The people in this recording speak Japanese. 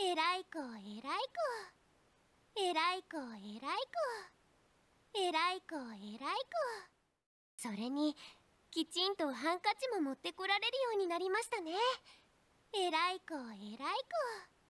えらい子えらい子えらい子えらい子えらい子えらい子それにきちんとハンカチも持ってこられるようになりましたねえらい子えらい子